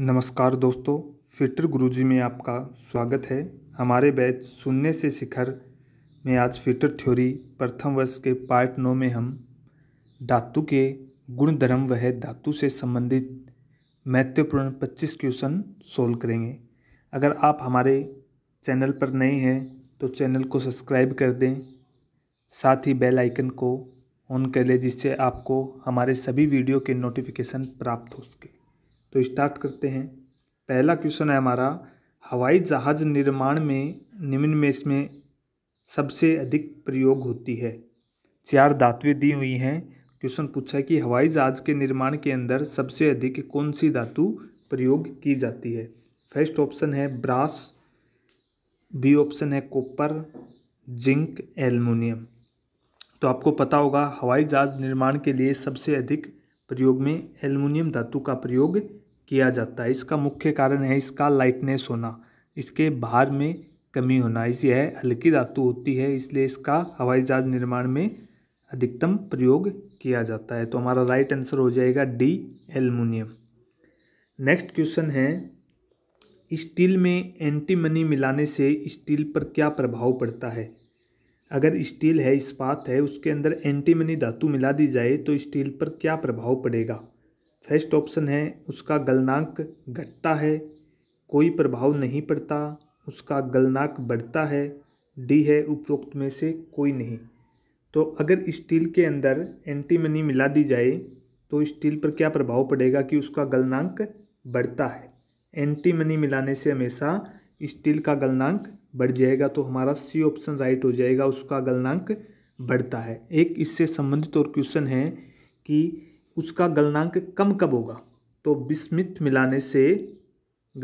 नमस्कार दोस्तों फिटर गुरुजी में आपका स्वागत है हमारे बैच सुनने से शिखर में आज फिटर थ्योरी प्रथम वर्ष के पार्ट नौ में हम धातु के गुण धर्म वह धातु से संबंधित महत्वपूर्ण 25 क्वेश्चन सोल्व करेंगे अगर आप हमारे चैनल पर नए हैं तो चैनल को सब्सक्राइब कर दें साथ ही बेल आइकन को ऑन कर लें जिससे आपको हमारे सभी वीडियो के नोटिफिकेशन प्राप्त हो सके तो स्टार्ट करते हैं पहला क्वेश्चन है हमारा हवाई जहाज़ निर्माण में निम्न में इसमें सबसे अधिक प्रयोग होती है चार धातुएं दी हुई हैं क्वेश्चन पूछा है कि हवाई जहाज़ के निर्माण के अंदर सबसे अधिक कौन सी धातु प्रयोग की जाती है फर्स्ट ऑप्शन है ब्रास बी ऑप्शन है कॉपर जिंक एल्युमिनियम तो आपको पता होगा हवाई जहाज़ निर्माण के लिए सबसे अधिक प्रयोग में एल्युमिनियम धातु का प्रयोग किया जाता है इसका मुख्य कारण है इसका लाइटनेस होना इसके भार में कमी होना इसी है हल्की धातु होती है इसलिए इसका हवाई जहाज निर्माण में अधिकतम प्रयोग किया जाता है तो हमारा राइट आंसर हो जाएगा डी एलमोनियम नेक्स्ट क्वेश्चन है स्टील में एंटीमनी मिलाने से स्टील पर क्या प्रभाव पड़ता है अगर स्टील है इस्पात है उसके अंदर एंटीमनी धातु मिला दी जाए तो स्टील पर क्या प्रभाव पड़ेगा फर्स्ट ऑप्शन है उसका गलनांक घटता है कोई प्रभाव नहीं पड़ता उसका गलनांक बढ़ता है डी है उपरोक्त में से कोई नहीं तो अगर स्टील के अंदर एंटीमनी मिला दी जाए तो स्टील पर क्या प्रभाव पड़ेगा कि उसका गलनांक बढ़ता है एंटीमनी मिलाने से हमेशा स्टील का गलनांक बढ़ जाएगा तो हमारा सी ऑप्शन राइट हो जाएगा उसका गलनांक बढ़ता है एक इससे संबंधित और क्वेश्चन है कि उसका गलनांक कम कब होगा तो बिस्मित मिलाने से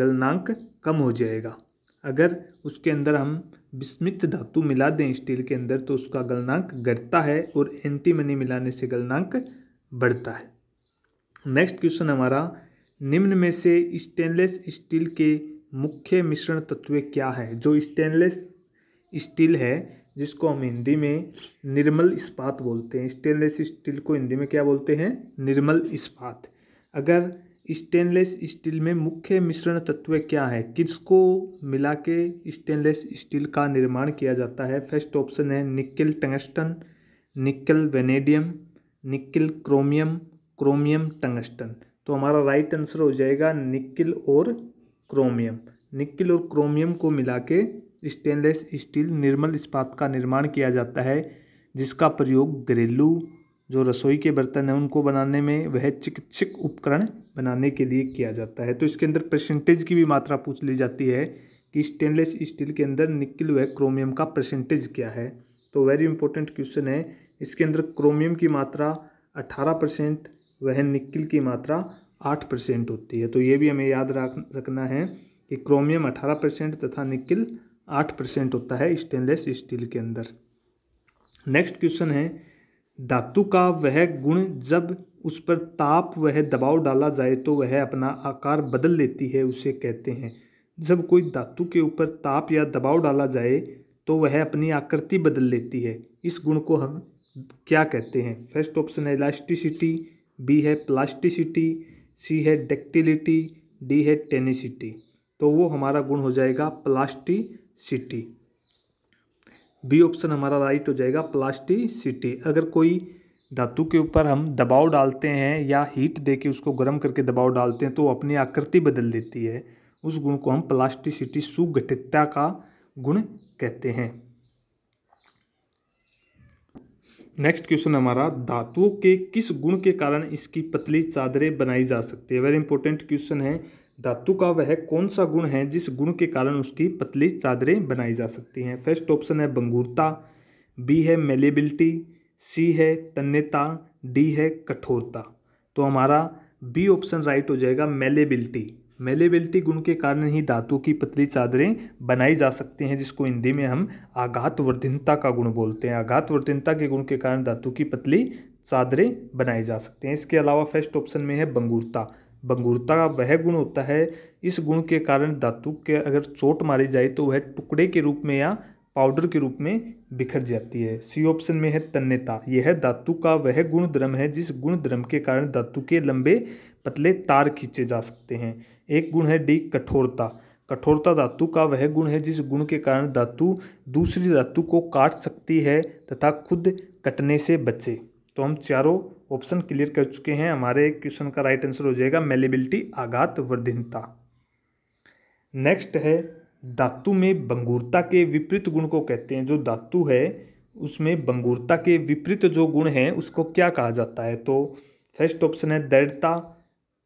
गलनांक कम हो जाएगा अगर उसके अंदर हम बिस्मित धातु मिला दें स्टील के अंदर तो उसका गलनांक घटता है और एंटीमनी मिलाने से गलनांक बढ़ता है नेक्स्ट क्वेश्चन हमारा निम्न में से स्टेनलेस स्टील के मुख्य मिश्रण तत्व क्या है जो स्टेनलेस स्टील है जिसको हम हिंदी में निर्मल इस्पात बोलते हैं स्टेनलेस स्टील को हिंदी में क्या बोलते हैं निर्मल इस्पात अगर स्टेनलेस स्टील में मुख्य मिश्रण तत्व क्या है किसको मिला के स्टेनलेस स्टील का निर्माण किया जाता है फर्स्ट ऑप्शन है निकल टंगस्टन निकल वेनेडियम निकल क्रोमियम क्रोमियम टंगस्टन तो हमारा राइट आंसर हो जाएगा निकल और क्रोमियम निकल और क्रोमियम को मिला के स्टेनलेस स्टील निर्मल इस्पात का निर्माण किया जाता है जिसका प्रयोग घरेलू जो रसोई के बर्तन हैं उनको बनाने में वह चिकित्सक उपकरण बनाने के लिए किया जाता है तो इसके अंदर परसेंटेज की भी मात्रा पूछ ली जाती है कि स्टेनलेस स्टील के अंदर निकिल व क्रोमियम का परसेंटेज क्या है तो वेरी इंपॉर्टेंट क्वेश्चन है इसके अंदर क्रोमियम की मात्रा अट्ठारह परसेंट वह निकिल की मात्रा आठ परसेंट होती है तो ये भी हमें याद रख रखना है कि क्रोमियम अठारह परसेंट तथा निकिल आठ परसेंट होता है स्टेनलेस स्टील के अंदर नेक्स्ट क्वेश्चन है धातु का वह गुण जब उस पर ताप वह दबाव डाला जाए तो वह अपना आकार बदल लेती है उसे कहते हैं जब कोई धातु के ऊपर ताप या दबाव डाला जाए तो वह अपनी आकृति बदल लेती है इस गुण को हम क्या कहते हैं फर्स्ट ऑप्शन है इलास्टिसिटी बी है प्लास्टिसिटी सी है डेक्टिलिटी डी है टेनिसिटी तो वो हमारा गुण हो जाएगा प्लास्टी सिटी बी ऑप्शन हमारा राइट हो जाएगा प्लास्टिक सिटी अगर कोई धातु के ऊपर हम दबाव डालते हैं या हीट दे के उसको गर्म करके दबाव डालते हैं तो अपनी आकृति बदल देती है उस गुण को हम प्लास्टिसिटी सुगठितता का गुण कहते हैं नेक्स्ट क्वेश्चन हमारा धातुओं के किस गुण के कारण इसकी पतली चादरें बनाई जा सकती है वेरी इंपॉर्टेंट क्वेश्चन है धातु का वह कौन सा गुण है जिस गुण के कारण उसकी पतली चादरें बनाई जा सकती हैं फर्स्ट ऑप्शन है बंगूरता बी है मेलेबिलिटी सी है तन्यता डी है कठोरता तो हमारा बी ऑप्शन राइट हो जाएगा मेलेबिलिटी मेलेबिलिटी गुण के कारण ही धातु की पतली चादरें बनाई जा सकती हैं जिसको हिंदी में हम आघात वर्धिनता का गुण बोलते हैं आघात वर्धिनता के गुण के कारण धातु की पतली चादरें बनाई जा सकती हैं इसके अलावा फर्स्ट ऑप्शन में है बंगूरता भंगुरता का वह गुण होता है इस गुण के कारण धातु के अगर चोट मारी जाए तो वह टुकड़े के रूप में या पाउडर के रूप में बिखर जाती है सी ऑप्शन में है तन्यता यह धातु का वह गुण द्रम है जिस गुण द्रम के कारण धातु के लंबे पतले तार खींचे जा सकते हैं एक गुण है डी कठोरता कठोरता धातु का वह गुण है जिस गुण के कारण धातु दूसरी धातु को काट सकती है तथा खुद कटने से बचे तो हम चारों ऑप्शन क्लियर कर चुके हैं हमारे क्वेश्चन का राइट आंसर हो जाएगा मेलेबिलिटी आघात वर्धिनता नेक्स्ट है धातु में बंगूरता के विपरीत गुण को कहते हैं जो धातु है उसमें बंगूरता के विपरीत जो गुण हैं उसको क्या कहा जाता है तो फर्स्ट ऑप्शन है दृढ़ता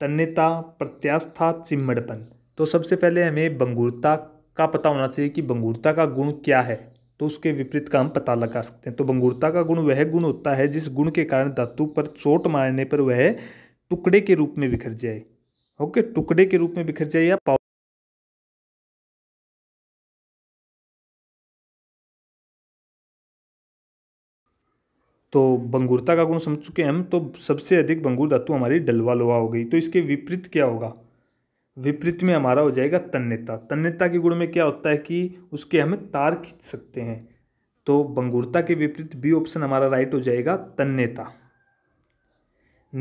तन्यता प्रत्यास्था चिम्मड़पन तो सबसे पहले हमें बंगूरता का पता होना चाहिए कि बंगूरता का गुण क्या है तो उसके विपरीत का हम पता लगा सकते हैं तो बंगुरता का गुण वह गुण होता है जिस गुण के कारण धातु पर चोट मारने पर वह टुकड़े के रूप में बिखर जाए ओके टुकड़े के रूप में बिखर जाए या पाव तो बंगुरता का गुण समझ चुके हैं हम तो सबसे अधिक बंगुर धातु हमारी डलवा लोहा हो गई तो इसके विपरीत क्या होगा विपरीत में हमारा हो जाएगा तन्यता तन्यता के गुण में क्या होता है कि उसके हम तार खींच सकते हैं तो बंगुरता के विपरीत बी ऑप्शन हमारा राइट हो जाएगा तन्यता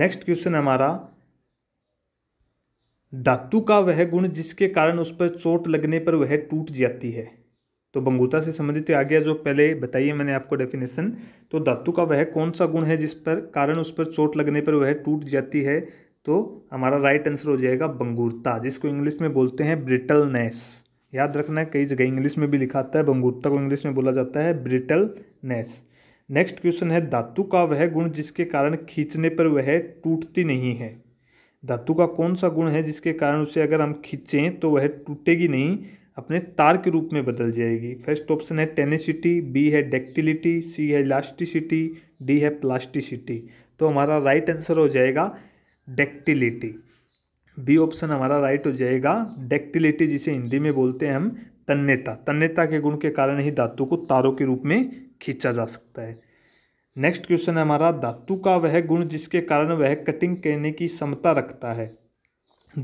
नेक्स्ट क्वेश्चन हमारा धातु का वह गुण जिसके कारण उस पर चोट लगने पर वह टूट जाती है तो बंगुता से संबंधित आ गया जो पहले बताइए मैंने आपको डेफिनेशन तो धातु का वह कौन सा गुण है जिस पर कारण उस पर चोट लगने पर वह टूट जाती है तो हमारा राइट आंसर हो जाएगा बंगूरता जिसको इंग्लिश में बोलते हैं ब्रिटलनेस याद रखना है कई जगह इंग्लिश में भी लिखा आता है बंगूरता को इंग्लिश में बोला जाता है ब्रिटलनेस नेक्स्ट क्वेश्चन है धातु का वह गुण जिसके कारण खींचने पर वह टूटती नहीं है धातु का कौन सा गुण है जिसके कारण उसे अगर हम खींचें तो वह टूटेगी नहीं अपने तार के रूप में बदल जाएगी फर्स्ट ऑप्शन है टेनिसिटी बी है डेक्टिलिटी सी है इलास्टिसिटी डी है प्लास्टिसिटी तो हमारा राइट आंसर हो जाएगा डेक्टिलिटी बी ऑप्शन हमारा राइट हो जाएगा डेक्टिलिटी जिसे हिंदी में बोलते हैं हम तन्यता तन्यता के गुण के कारण ही धातु को तारों के रूप में खींचा जा सकता है नेक्स्ट क्वेश्चन है हमारा धातु का वह गुण जिसके कारण वह कटिंग करने की क्षमता रखता है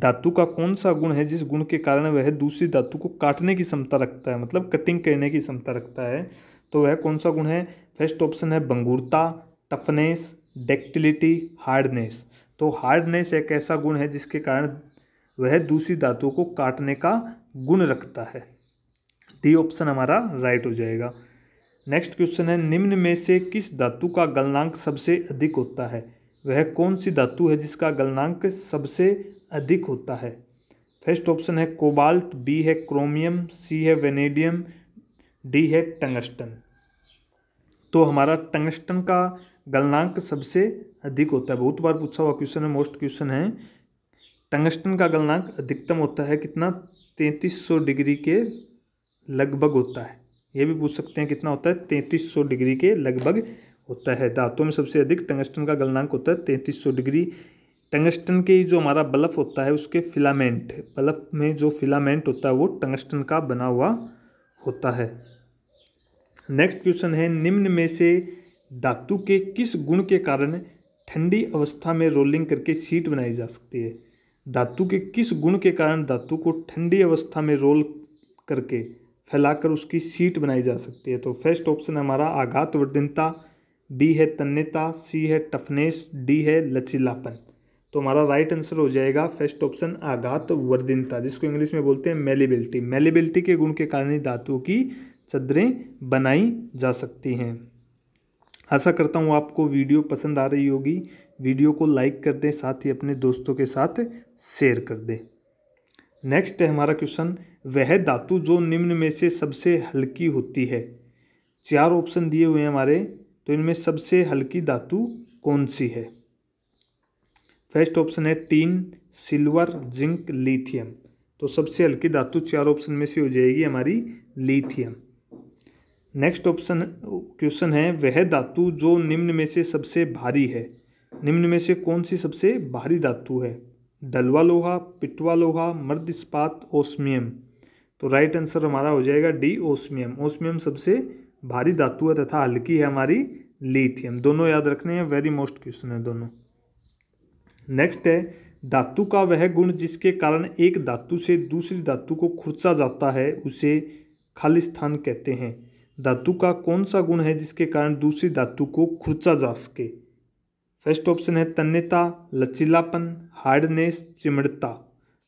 धातु का कौन सा गुण है जिस गुण के कारण वह दूसरी धातु को काटने की क्षमता रखता है मतलब कटिंग करने की क्षमता रखता है तो वह कौन सा गुण है फर्स्ट ऑप्शन है बंगूरता टफनेस डेक्टिलिटी हार्डनेस तो हार्डनेस एक ऐसा गुण है जिसके कारण वह दूसरी धातुओं को काटने का गुण रखता है डी ऑप्शन हमारा राइट हो जाएगा नेक्स्ट क्वेश्चन है निम्न में से किस धातु का गलनांक सबसे अधिक होता है वह कौन सी धातु है जिसका गलनांक सबसे अधिक होता है फर्स्ट ऑप्शन है कोबाल्ट बी है क्रोमियम सी है वेनेडियम डी है टंगस्टन तो हमारा टंगस्टन का गलनांक सबसे अधिक होता है बहुत बार पूछा हुआ क्वेश्चन है मोस्ट क्वेश्चन है टंगस्टन का गलनांक अधिकतम होता है कितना सौ डिग्री के लगभग होता है ये भी पूछ सकते हैं कितना होता है सौ डिग्री के लगभग होता है दांतों में सबसे अधिक टंगस्टन का गलनांक होता है सौ डिग्री टंगस्टन के जो हमारा बल्फ होता है उसके फिलामेंट बल्फ में जो फिलामेंट होता है वो टंगस्टन का बना हुआ होता है नेक्स्ट क्वेश्चन है निम्न में से धातु के किस गुण के कारण ठंडी अवस्था में रोलिंग करके सीट बनाई जा सकती है धातु के किस गुण के कारण धातु को ठंडी अवस्था में रोल करके फैलाकर उसकी सीट बनाई जा सकती है तो फर्स्ट ऑप्शन हमारा आघात वर्धनता बी है तन्यता सी है टफनेस डी है लचीलापन तो हमारा राइट आंसर हो जाएगा फर्स्ट ऑप्शन आघात वर्धनता जिसको इंग्लिश में बोलते हैं मेलिबिलिटी मेलिबिलिटी के गुण के कारण ही धातु की चदरें बनाई जा सकती हैं आशा करता हूँ आपको वीडियो पसंद आ रही होगी वीडियो को लाइक कर दें साथ ही अपने दोस्तों के साथ शेयर कर दें नेक्स्ट है हमारा क्वेश्चन वह धातु जो निम्न में से सबसे हल्की होती है चार ऑप्शन दिए हुए हैं हमारे तो इनमें सबसे हल्की धातु कौन सी है फर्स्ट ऑप्शन है टीन सिल्वर जिंक लिथियम तो सबसे हल्की धातु चार ऑप्शन में से हो जाएगी हमारी लिथियम नेक्स्ट ऑप्शन क्वेश्चन है वह धातु जो निम्न में से सबसे भारी है निम्न में से कौन सी सबसे भारी धातु है डलवा लोहा पिटवा लोहा मर्द इस्पात ओस्मियम तो राइट आंसर हमारा हो जाएगा डी ओस्मियम ओस्मियम सबसे भारी धातु है तथा हल्की है हमारी लिथियम दोनों याद रखने हैं वेरी मोस्ट क्वेश्चन है दोनों नेक्स्ट है धातु का वह गुण जिसके कारण एक धातु से दूसरी धातु को खुरचा जाता है उसे खालिस्थान कहते हैं धातु का कौन सा गुण है जिसके कारण दूसरी धातु को खुर्चा जा सके फर्स्ट ऑप्शन है तन्यता लचीलापन हार्डनेस चिमड़ता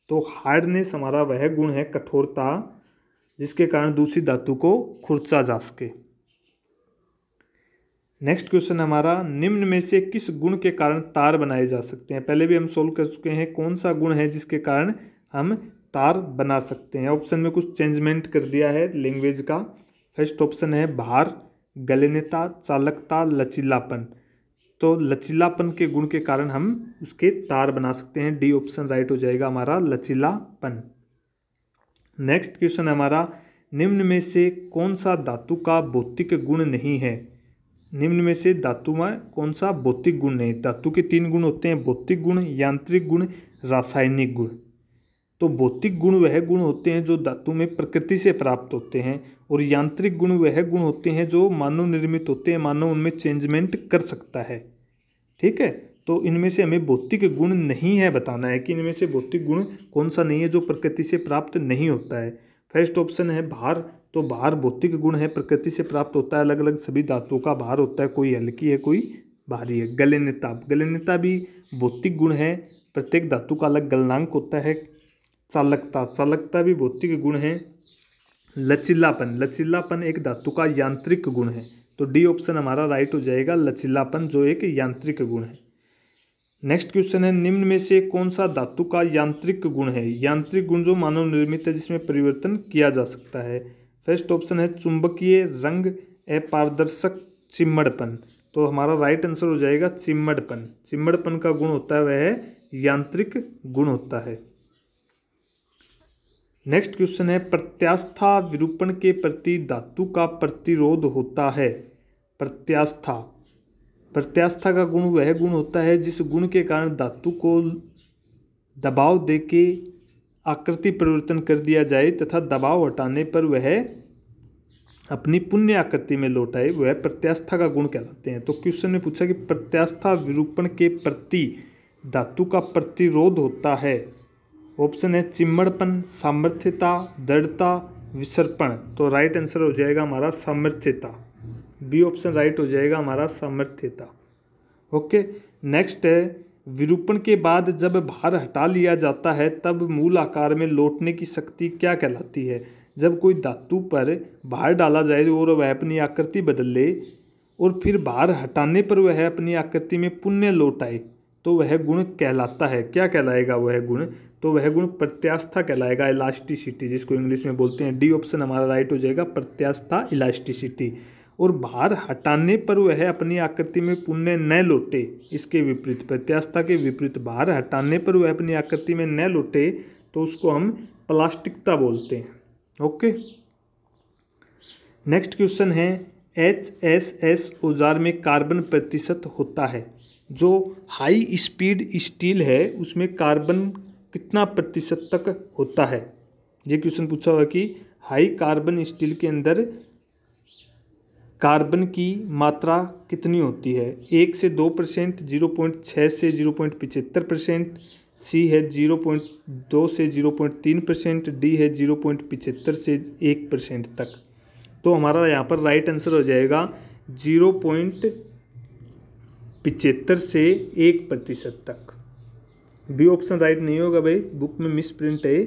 तो हार्डनेस हमारा वह गुण है कठोरता जिसके कारण दूसरी धातु को खुर्चा जा सके नेक्स्ट क्वेश्चन हमारा निम्न में से किस गुण के कारण तार बनाए जा सकते हैं पहले भी हम सोल्व कर चुके हैं कौन सा गुण है जिसके कारण हम तार बना सकते हैं ऑप्शन में कुछ चेंजमेंट कर दिया है लैंग्वेज का फर्स्ट ऑप्शन है भार गलनता चालकता लचीलापन तो लचीलापन के गुण के कारण हम उसके तार बना सकते हैं डी ऑप्शन राइट हो जाएगा हमारा लचीलापन नेक्स्ट क्वेश्चन है हमारा निम्न में से कौन सा धातु का भौतिक गुण नहीं है निम्न में से धातु में कौन सा भौतिक गुण नहीं धातु के तीन गुण होते हैं भौतिक गुण यांत्रिक गुण रासायनिक गुण तो भौतिक गुण वह गुण होते हैं जो धातु में प्रकृति से प्राप्त होते हैं और यांत्रिक गुण वह गुण होते हैं जो मानव निर्मित होते हैं मानव उनमें चेंजमेंट कर सकता है ठीक है तो इनमें से हमें भौतिक गुण नहीं है बताना है कि इनमें से भौतिक गुण कौन सा नहीं है जो प्रकृति से प्राप्त नहीं होता है फर्स्ट ऑप्शन है भार तो भार भौतिक गुण है प्रकृति से प्राप्त होता है अलग अलग सभी धातुओं का भार होता है कोई हल्की है कोई भारी है गलनता गलनता भी भौतिक गुण है प्रत्येक धातु का अलग गलनांक होता है चालकता चालकता भी भौतिक गुण है लचीलापन लचीलापन एक धातु का यांत्रिक गुण है तो डी ऑप्शन हमारा राइट हो जाएगा लचीलापन जो एक यांत्रिक गुण है नेक्स्ट क्वेश्चन है निम्न में से कौन सा धातु का यांत्रिक गुण है यांत्रिक गुण जो मानव निर्मित है जिसमें परिवर्तन किया जा सकता है फर्स्ट ऑप्शन है चुंबकीय रंग अपारदर्शक चिम्मड़पन तो हमारा राइट आंसर हो जाएगा चिम्मड़पन चिम्मड़पन का गुण होता है वह यांत्रिक गुण होता है नेक्स्ट क्वेश्चन है प्रत्यास्था विरूपण के प्रति धातु का प्रतिरोध होता है प्रत्यास्था प्रत्यास्था का गुण वह गुण होता है जिस गुण के कारण धातु को दबाव देके आकृति परिवर्तन कर दिया जाए तथा दबाव हटाने पर वह अपनी पुण्य आकृति में लौट आए वह प्रत्यास्था का गुण कहलाते हैं तो क्वेश्चन ने पूछा कि प्रत्यास्था विरूपण के प्रति धातु का प्रतिरोध होता है ऑप्शन है चिमड़पन सामर्थ्यता दृढ़ता विसर्पण तो राइट आंसर हो जाएगा हमारा सामर्थ्यता बी ऑप्शन राइट हो जाएगा हमारा सामर्थ्यता ओके नेक्स्ट है विरूपण के बाद जब भार हटा लिया जाता है तब मूल आकार में लौटने की शक्ति क्या कहलाती है जब कोई धातु पर भार डाला जाए और वह अपनी आकृति बदल ले और फिर भार हटाने पर वह अपनी आकृति में पुण्य लौट आए तो वह गुण कहलाता है क्या कहलाएगा वह गुण तो वह गुण प्रत्यास्था कहलाएगा इलास्टिसिटी जिसको इंग्लिश में बोलते हैं डी ऑप्शन हमारा राइट हो जाएगा प्रत्यास्था इलास्टिसिटी और भार हटाने पर वह अपनी आकृति में पुण्य न लौटे इसके विपरीत प्रत्यास्था के विपरीत भार हटाने पर वह अपनी आकृति में न लौटे तो उसको हम प्लास्टिकता बोलते हैं ओके नेक्स्ट क्वेश्चन है एच एस एस औजार में कार्बन प्रतिशत होता है जो हाई स्पीड स्टील है उसमें कार्बन कितना प्रतिशत तक होता है ये क्वेश्चन पूछा हुआ कि हाई कार्बन स्टील के अंदर कार्बन की मात्रा कितनी होती है एक से दो परसेंट जीरो पॉइंट छः से जीरो पॉइंट पिचहत्तर परसेंट सी है जीरो पॉइंट दो से जीरो पॉइंट तीन परसेंट डी है जीरो पॉइंट पिचहत्तर से एक परसेंट तक तो हमारा यहाँ पर राइट आंसर हो जाएगा जीरो पॉइंट पिचहत्तर से एक प्रतिशत तक बी ऑप्शन राइट नहीं होगा भाई बुक में मिस प्रिंट है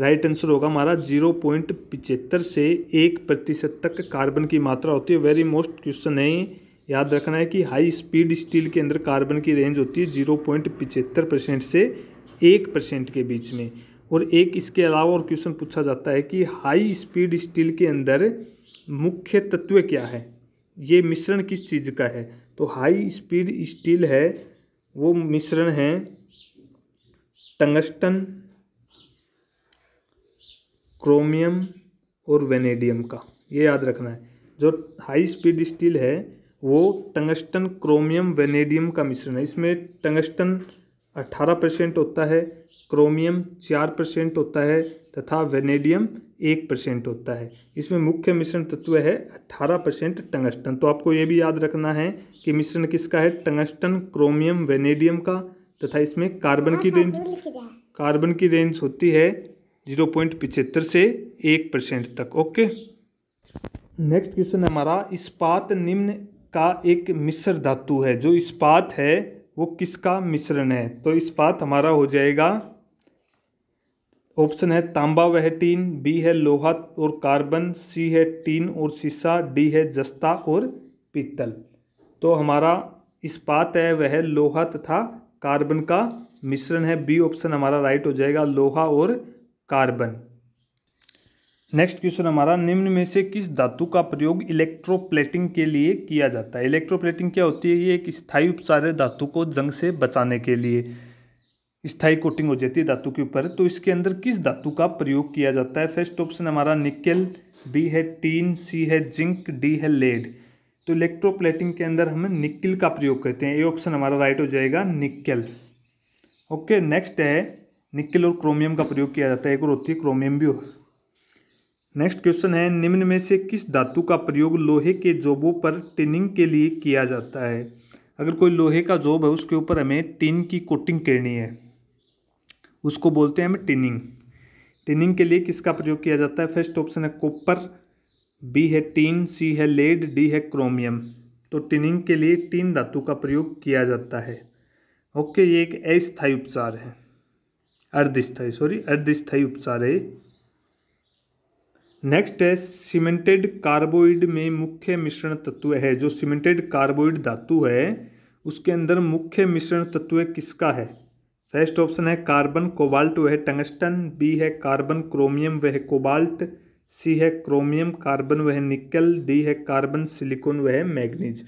राइट आंसर होगा हमारा जीरो पॉइंट पिचहत्तर से एक प्रतिशत तक कार्बन की मात्रा होती है वेरी मोस्ट क्वेश्चन है याद रखना है कि हाई स्पीड स्टील के अंदर कार्बन की रेंज होती है जीरो पॉइंट पिचहत्तर परसेंट से एक परसेंट के बीच में और एक इसके अलावा और क्वेश्चन पूछा जाता है कि हाई स्पीड स्टील के अंदर मुख्य तत्व क्या है ये मिश्रण किस चीज़ का है तो हाई स्पीड स्टील है वो मिश्रण है टंगस्टन क्रोमियम और वेनेडियम का ये याद रखना है जो हाई स्पीड स्टील है वो टंगस्टन क्रोमियम वेनेडियम का मिश्रण है इसमें टंगस्टन 18 परसेंट होता है क्रोमियम 4 परसेंट होता है तथा वेनेडियम एक परसेंट होता है इसमें मुख्य मिश्रण तत्व है अट्ठारह परसेंट टंगस्टन तो आपको ये भी याद रखना है कि मिश्रण किसका है टंगस्टन क्रोमियम वेनेडियम का तथा इसमें कार्बन की हाँ, हाँ, रेंज कार्बन की रेंज होती है जीरो पॉइंट पिछहत्तर से एक परसेंट तक ओके नेक्स्ट क्वेश्चन हमारा इस्पात निम्न का एक मिश्र धातु है जो इस्पात है वो किसका मिश्रण है तो इस्पात हमारा हो जाएगा ऑप्शन है तांबा वह टीन बी है लोहा और कार्बन सी है टीन और शीशा डी है जस्ता और पीतल तो हमारा इस्पात है वह लोहा तथा कार्बन का मिश्रण है बी ऑप्शन हमारा राइट हो जाएगा लोहा और कार्बन नेक्स्ट क्वेश्चन हमारा निम्न में से किस धातु का प्रयोग इलेक्ट्रोप्लेटिंग के लिए किया जाता है इलेक्ट्रोप्लेटिंग क्या होती है ये एक स्थायी उपचार है धातु को जंग से बचाने के लिए स्थायी कोटिंग हो जाती है धातु के ऊपर तो इसके अंदर किस धातु का प्रयोग किया जाता है फर्स्ट ऑप्शन हमारा निकेल बी है टीन सी है जिंक डी है लेड तो इलेक्ट्रोप्लेटिंग के अंदर हम निक्किल का प्रयोग करते हैं ये ऑप्शन हमारा राइट हो जाएगा निक्कल ओके नेक्स्ट है निक्कल और क्रोमियम का प्रयोग किया जाता है एक और होती है क्रोमियम भी नेक्स्ट क्वेश्चन है निम्न में से किस धातु का प्रयोग लोहे के जोबों पर टिनिंग के लिए किया जाता है अगर कोई लोहे का जोब है उसके ऊपर हमें टिन की कोटिंग करनी है उसको बोलते हैं हमें टिनिंग टिनिंग के लिए किसका प्रयोग किया जाता है फर्स्ट ऑप्शन है कॉपर बी है टीन सी है लेड डी है क्रोमियम तो टिनिंग के लिए टीन धातु का प्रयोग किया जाता है ओके ये एक अस्थायी उपचार है अर्धस्थायी सॉरी अर्धस्थायी उपचार है नेक्स्ट है सीमेंटेड कार्बोइड में मुख्य मिश्रण तत्व है जो सीमेंटेड कार्बोइड धातु है उसके अंदर मुख्य मिश्रण तत्व किसका है फर्स्ट ऑप्शन है कार्बन कोबाल्ट वह टंगस्टन बी है कार्बन क्रोमियम वह कोबाल्ट सी है क्रोमियम कार्बन वह निकल डी है कार्बन सिलिकॉन वह मैग्नीज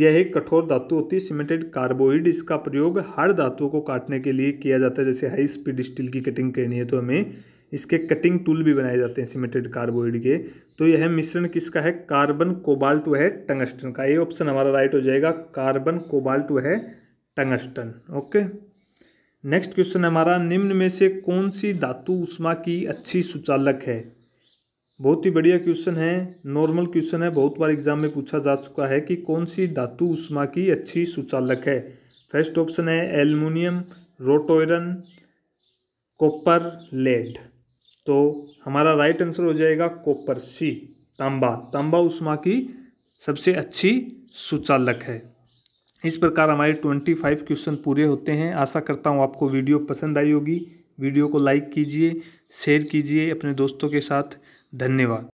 यह एक कठोर धातु होती है सीमेंटेड कार्बोइड इसका प्रयोग हर धातु को काटने के लिए किया जाता है जैसे हाई स्पीड स्टील की कटिंग करनी है तो हमें इसके कटिंग टूल भी बनाए जाते हैं सीमेंटेड कार्बोइड के तो यह मिश्रण किसका है कार्बन कोबाल्ट वह टंगस्टन का ये ऑप्शन हमारा राइट हो जाएगा कार्बन कोबाल्ट वह टंगस्टन ओके नेक्स्ट क्वेश्चन हमारा निम्न में से कौन सी धातु उष्मा की अच्छी सुचालक है बहुत ही बढ़िया क्वेश्चन है नॉर्मल क्वेश्चन है बहुत बार एग्जाम में पूछा जा चुका है कि कौन सी धातु उष्मा की अच्छी सुचालक है फर्स्ट ऑप्शन है एल्यूमिनियम रोटोयरन कॉपर लेड तो हमारा राइट आंसर हो जाएगा कॉपर सी तांबा तांबा उष्मा की सबसे अच्छी सुचालक है इस प्रकार हमारे ट्वेंटी फाइव क्वेश्चन पूरे होते हैं आशा करता हूँ आपको वीडियो पसंद आई होगी वीडियो को लाइक कीजिए शेयर कीजिए अपने दोस्तों के साथ धन्यवाद